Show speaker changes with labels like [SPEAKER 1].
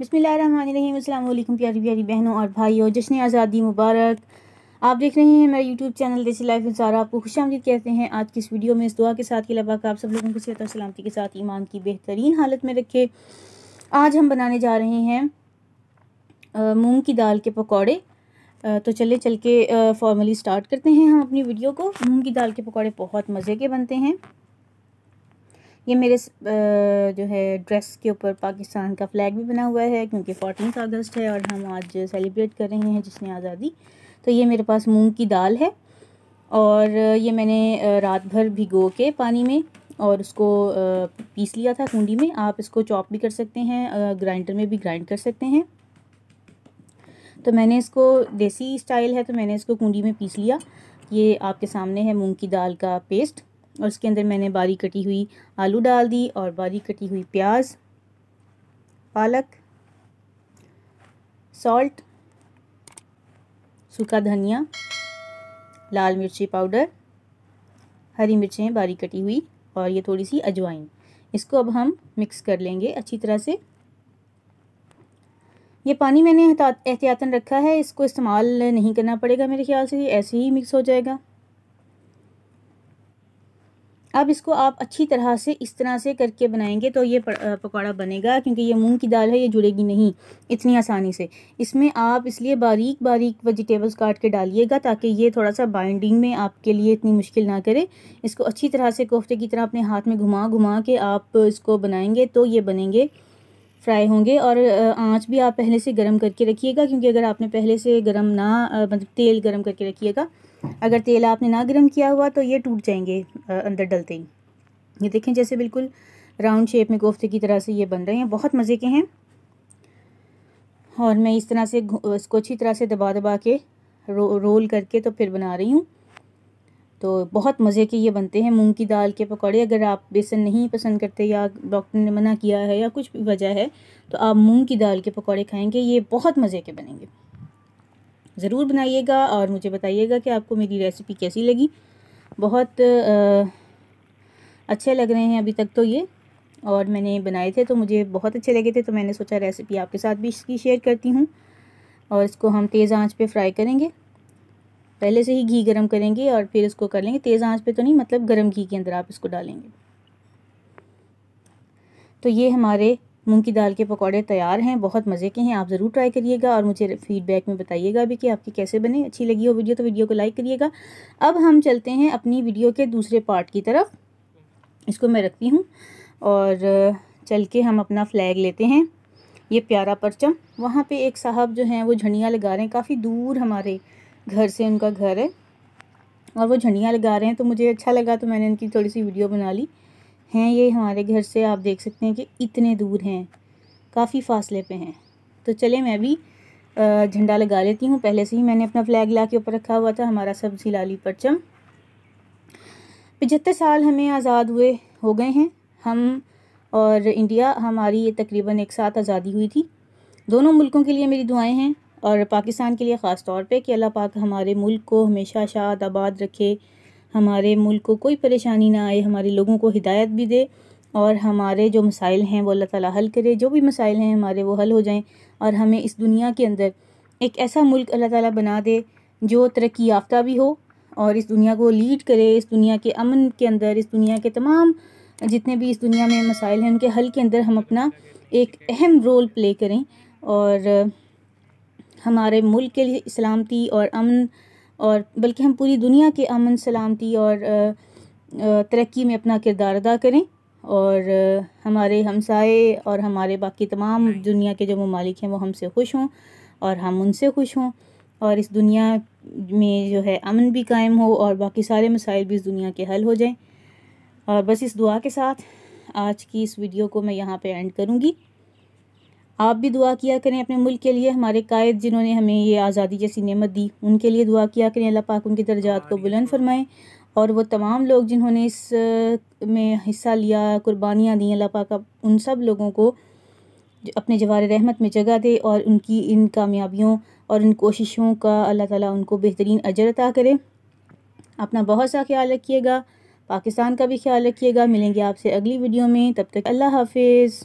[SPEAKER 1] बसमीम प्यारी प्यारी बहनों और भाइयों जश्न आज़ादी मुबारक आप देख रहे हैं मेरा यूट्यूब चैनल देसी लाइफ सारा आपको खुश आमदीद कहते हैं आज की इस वीडियो में इस दुआ के साथ के लबाक आप सब लोगों को सेहत और सलामती के साथ ईमान की बेहतरीन हालत में रखे आज हम बनाने जा रहे हैं मूंग की दाल के पकौड़े तो चले चल के फॉर्मली स्टार्ट करते हैं हम अपनी वीडियो को मूंग की दाल के पकौड़े बहुत मज़े के बनते हैं ये मेरे जो है ड्रेस के ऊपर पाकिस्तान का फ्लैग भी बना हुआ है क्योंकि फोर्टीन अगस्त है और हम आज सेलिब्रेट कर रहे हैं जिसने आज़ादी तो ये मेरे पास मूंग की दाल है और ये मैंने रात भर भिगो के पानी में और उसको पीस लिया था कुंडी में आप इसको चॉप भी कर सकते हैं ग्राइंडर में भी ग्राइंड कर सकते हैं तो मैंने इसको देसी स्टाइल है तो मैंने इसको कुंडी में पीस लिया ये आपके सामने है मूंग की दाल का पेस्ट और उसके अंदर मैंने बारीक कटी हुई आलू डाल दी और बारीक कटी हुई प्याज पालक सॉल्ट सूखा धनिया लाल मिर्ची पाउडर हरी मिर्चें बारीक कटी हुई और ये थोड़ी सी अजवाइन इसको अब हम मिक्स कर लेंगे अच्छी तरह से ये पानी मैंने एहतियातन रखा है इसको इस्तेमाल नहीं करना पड़ेगा मेरे ख्याल से ऐसे ही मिक्स हो जाएगा अब इसको आप अच्छी तरह से इस तरह से करके बनाएंगे तो ये पकौड़ा बनेगा क्योंकि ये मूंग की दाल है ये जुड़ेगी नहीं इतनी आसानी से इसमें आप इसलिए बारीक बारीक वेजिटेबल्स काट के डालिएगा ताकि ये थोड़ा सा बाइंडिंग में आपके लिए इतनी मुश्किल ना करे इसको अच्छी तरह से कोफ्ते की तरह अपने हाथ में घुमा घुमा के आप इसको बनाएंगे तो ये बनेंगे फ्राई होंगे और आंच भी आप पहले से गर्म करके रखिएगा क्योंकि अगर आपने पहले से गर्म ना मतलब तेल गर्म करके रखिएगा अगर तेल आपने ना गर्म किया हुआ तो ये टूट जाएंगे अंदर डलते ही ये देखें जैसे बिल्कुल राउंड शेप में कोफ्ते की तरह से ये बन रहे हैं बहुत मज़े के हैं और मैं इस तरह से इसको अच्छी तरह से दबा दबा के रो, रोल करके तो फिर बना रही हूँ तो बहुत मज़े के ये बनते हैं मूंग की दाल के पकौड़े अगर आप बेसन नहीं पसंद करते या डॉक्टर ने मना किया है या कुछ भी वजह है तो आप मूंग की दाल के पकौड़े खाएंगे ये बहुत मज़े के बनेंगे ज़रूर बनाइएगा और मुझे बताइएगा कि आपको मेरी रेसिपी कैसी लगी बहुत अच्छे लग रहे हैं अभी तक तो ये और मैंने बनाए थे तो मुझे बहुत अच्छे लगे थे तो मैंने सोचा रेसिपी आपके साथ भी इसकी शेयर करती हूँ और इसको हम तेज़ आंच पे फ्राई करेंगे पहले से ही घी गरम करेंगे और फिर इसको कर लेंगे तेज़ आंच पे तो नहीं मतलब गरम घी के अंदर आप इसको डालेंगे तो ये हमारे मूंग की दाल के पकौड़े तैयार हैं बहुत मज़े के हैं आप ज़रूर ट्राई करिएगा और मुझे फीडबैक में बताइएगा भी कि आपकी कैसे बने अच्छी लगी हो वीडियो तो वीडियो को लाइक करिएगा अब हम चलते हैं अपनी वीडियो के दूसरे पार्ट की तरफ इसको मैं रखती हूँ और चल के हम अपना फ्लैग लेते हैं ये प्यारा परचम वहाँ पे एक साहब जो हैं वो झंडियाँ लगा रहे हैं काफ़ी दूर हमारे घर से उनका घर है और वो झंडियाँ लगा रहे हैं तो मुझे अच्छा लगा तो मैंने उनकी थोड़ी सी वीडियो बना ली हैं ये हमारे घर से आप देख सकते हैं कि इतने दूर हैं काफ़ी फासले पे हैं तो चले मैं भी झंडा लगा लेती हूँ पहले से ही मैंने अपना फ्लैग ला के ऊपर रखा हुआ था हमारा सब्जी लाली परचम पचहत्तर साल हमें आज़ाद हुए हो गए हैं हम और इंडिया हमारी ये तकरीबन एक साथ आज़ादी हुई थी दोनों मुल्कों के लिए मेरी दुआएं हैं और पाकिस्तान के लिए ख़ास तौर पे कि अल्लाह पाक हमारे मुल्क को हमेशा शाद आबाद रखे हमारे मुल्क को कोई परेशानी ना आए हमारे लोगों को हिदायत भी दे और हमारे जो मसाइल हैं वो अल्लाह ताला हल करे जो भी मसाइल हैं हमारे वो हल हो जाएं और हमें इस दुनिया के अंदर एक ऐसा मुल्क अल्लाह ताला बना दे जो तरक्की याफ्ता भी हो और इस दुनिया को लीड करे इस दुनिया के अमन के अंदर इस दुनिया के तमाम जितने भी इस दुनिया में मसाइल हैं उनके हल के अंदर हम अपना एक अहम रोल प्ले करें और हमारे मुल्क के लिए सलामती और अमन और बल्कि हम पूरी दुनिया के अमन सलामती और तरक्की में अपना किरदार अदा करें और हमारे हमसाए और हमारे बाकी तमाम दुनिया के जो ममालिक हैं वो हमसे खुश हों और हम उनसे खुश हों और इस दुनिया में जो है अमन भी कायम हो और बाकी सारे मसाइल भी इस दुनिया के हल हो जाएं और बस इस दुआ के साथ आज की इस वीडियो को मैं यहाँ पे एंड करूँगी आप भी दुआ किया करें अपने मुल्क के लिए हमारे कायद जिन्होंने हमें ये आज़ादी जैसी नेमत दी उनके लिए दुआ किया करें अल्लाह पाक उनके दर्जात को बुलंद फरमाएँ और वो तमाम लोग जिन्होंने इस में हिस्सा लिया कुर्बानियाँ दी अल्लाह पाक उन सब लोगों को अपने जवार रहमत में जगह दे और उनकी इन कामयाबियों और इन कोशिशों का अल्लाह ताला उनको बेहतरीन अजर अता करें अपना बहुत सा ख्याल रखिएगा पाकिस्तान का भी ख्याल रखिएगा मिलेंगे आपसे अगली वीडियो में तब तक अल्लाह हाफिज़